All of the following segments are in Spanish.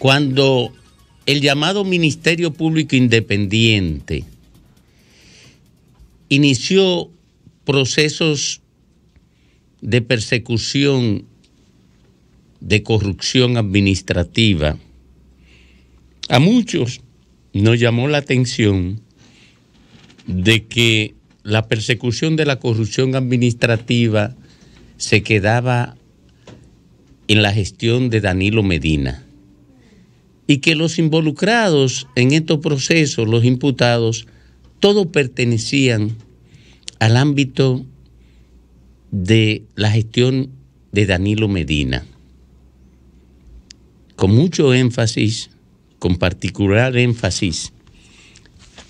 cuando el llamado Ministerio Público Independiente inició procesos de persecución de corrupción administrativa, a muchos nos llamó la atención de que la persecución de la corrupción administrativa se quedaba en la gestión de Danilo Medina y que los involucrados en estos procesos, los imputados, todos pertenecían al ámbito de la gestión de Danilo Medina. Con mucho énfasis, con particular énfasis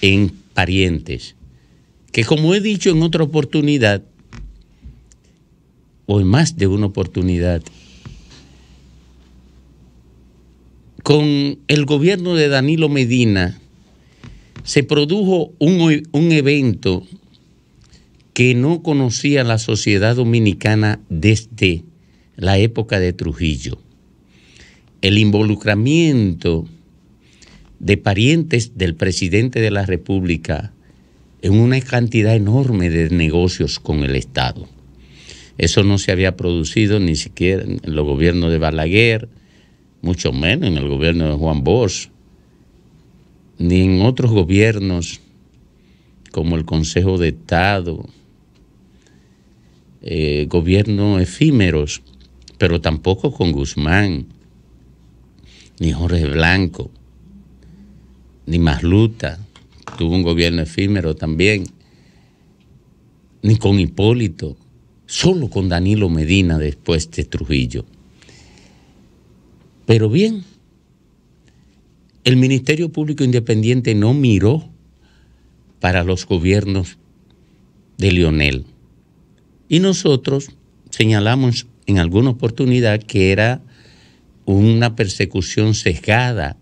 en parientes, que como he dicho en otra oportunidad, o en más de una oportunidad, con el gobierno de Danilo Medina se produjo un, un evento que no conocía la sociedad dominicana desde la época de Trujillo. El involucramiento de parientes del presidente de la República en una cantidad enorme de negocios con el Estado. Eso no se había producido ni siquiera en los gobiernos de Balaguer, mucho menos en el gobierno de Juan Bosch, ni en otros gobiernos como el Consejo de Estado, eh, gobiernos efímeros, pero tampoco con Guzmán, ni Jorge Blanco, ni Masluta, tuvo un gobierno efímero también, ni con Hipólito, solo con Danilo Medina después de Trujillo. Pero bien, el Ministerio Público Independiente no miró para los gobiernos de Lionel. Y nosotros señalamos en alguna oportunidad que era una persecución sesgada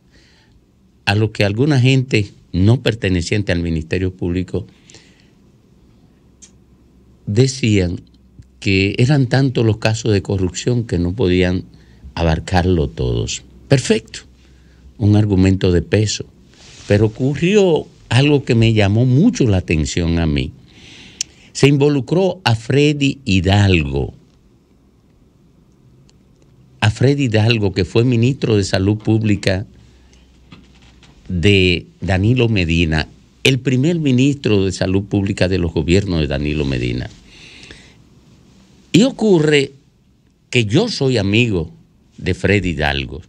a lo que alguna gente no perteneciente al Ministerio Público decían que eran tantos los casos de corrupción que no podían abarcarlo todos. Perfecto, un argumento de peso. Pero ocurrió algo que me llamó mucho la atención a mí. Se involucró a Freddy Hidalgo. A Freddy Hidalgo, que fue ministro de Salud Pública de Danilo Medina, el primer ministro de Salud Pública de los gobiernos de Danilo Medina. Y ocurre que yo soy amigo de Freddy Hidalgo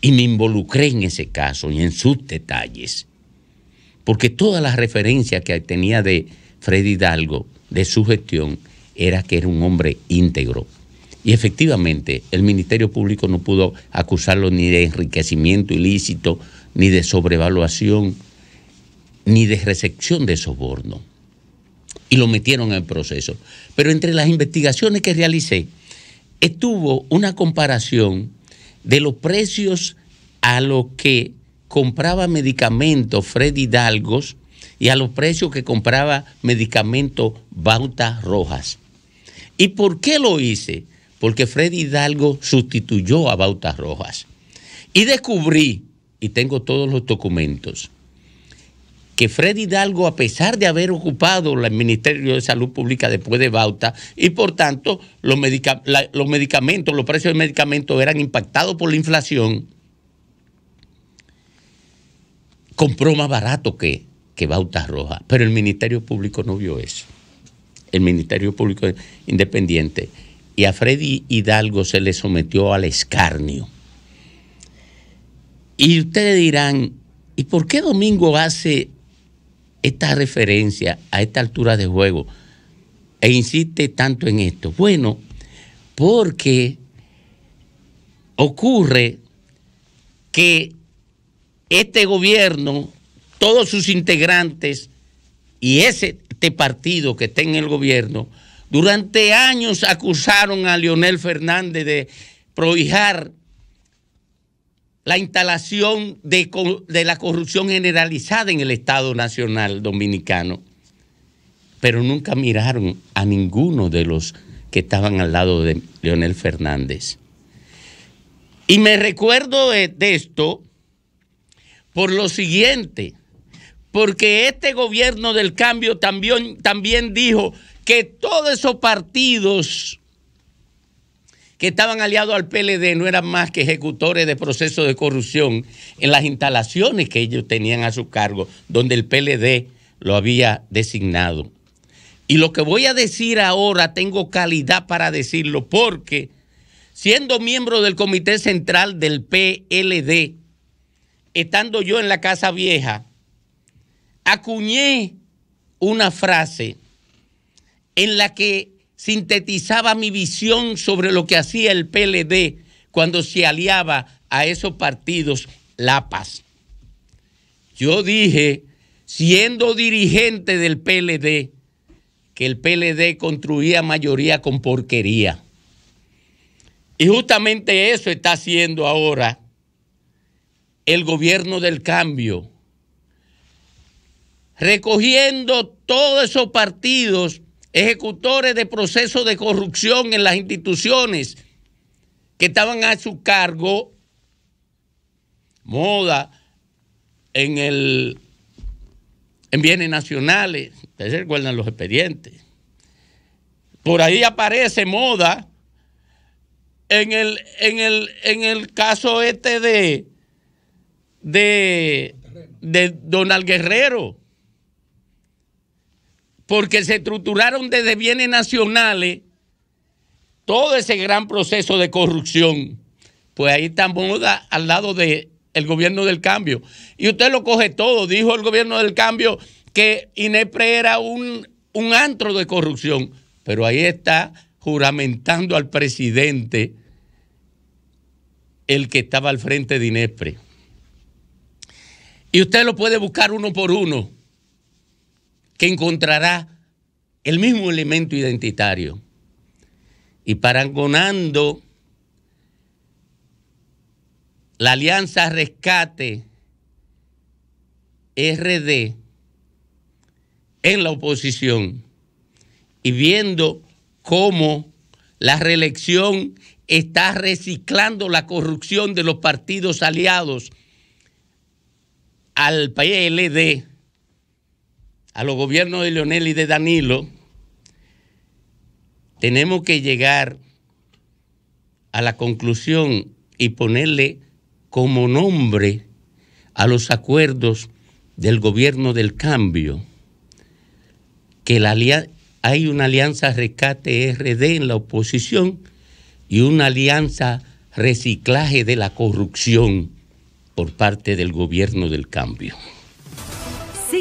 y me involucré en ese caso y en sus detalles, porque todas las referencias que tenía de Freddy Hidalgo, de su gestión, era que era un hombre íntegro. Y efectivamente, el Ministerio Público no pudo acusarlo ni de enriquecimiento ilícito, ni de sobrevaluación, ni de recepción de soborno. Y lo metieron en proceso. Pero entre las investigaciones que realicé, estuvo una comparación de los precios a los que compraba medicamentos Freddy Hidalgos y a los precios que compraba medicamentos Bauta Rojas. ¿Y por qué lo hice? Porque Freddy Hidalgo sustituyó a Bauta Rojas. Y descubrí, y tengo todos los documentos, que Freddy Hidalgo, a pesar de haber ocupado el Ministerio de Salud Pública después de Bauta, y por tanto los, medicamentos, los precios de medicamentos eran impactados por la inflación, compró más barato que, que Bauta Roja. Pero el Ministerio Público no vio eso. El Ministerio Público Independiente. Y a Freddy Hidalgo se le sometió al escarnio. Y ustedes dirán, ¿y por qué Domingo hace esta referencia a esta altura de juego e insiste tanto en esto? Bueno, porque ocurre que este gobierno, todos sus integrantes y ese este partido que está en el gobierno, durante años acusaron a Leonel Fernández de prohijar la instalación de, la corrupción generalizada en el Estado Nacional Dominicano, pero nunca miraron a ninguno de los que estaban al lado de Leonel Fernández. Y me recuerdo de, esto por lo siguiente, porque este gobierno del cambio también dijo que todos esos partidos que estaban aliados al PLD no eran más que ejecutores de procesos de corrupción en las instalaciones que ellos tenían a su cargo, donde el PLD lo había designado. Y lo que voy a decir ahora tengo calidad para decirlo porque siendo miembro del Comité Central del PLD, estando yo en la Casa Vieja, acuñé una frase en la que sintetizaba mi visión sobre lo que hacía el PLD cuando se aliaba a esos partidos La Paz. Yo dije, siendo dirigente del PLD, que el PLD construía mayoría con porquería. Y justamente eso está haciendo ahora el gobierno del cambio, recogiendo todos esos partidos ejecutores de procesos de corrupción en las instituciones que estaban a su cargo, moda, en el en bienes nacionales, ustedes recuerdan los expedientes. Por ahí aparece moda en el, en el, en el caso este de, de, de Donald Guerrero porque se estructuraron desde bienes nacionales todo ese gran proceso de corrupción. Pues ahí estamos al lado del gobierno del cambio. Y usted lo coge todo. Dijo el gobierno del cambio que INEPRE era un, un antro de corrupción. Pero ahí está juramentando al presidente el que estaba al frente de INEPRE. Y usted lo puede buscar uno por uno que encontrará el mismo elemento identitario. Y parangonando la Alianza Rescate RD en la oposición y viendo cómo la reelección está reciclando la corrupción de los partidos aliados al PLD a los gobiernos de Leonel y de Danilo, tenemos que llegar a la conclusión y ponerle como nombre a los acuerdos del gobierno del cambio, que hay una alianza rescate RD en la oposición y una alianza reciclaje de la corrupción por parte del gobierno del cambio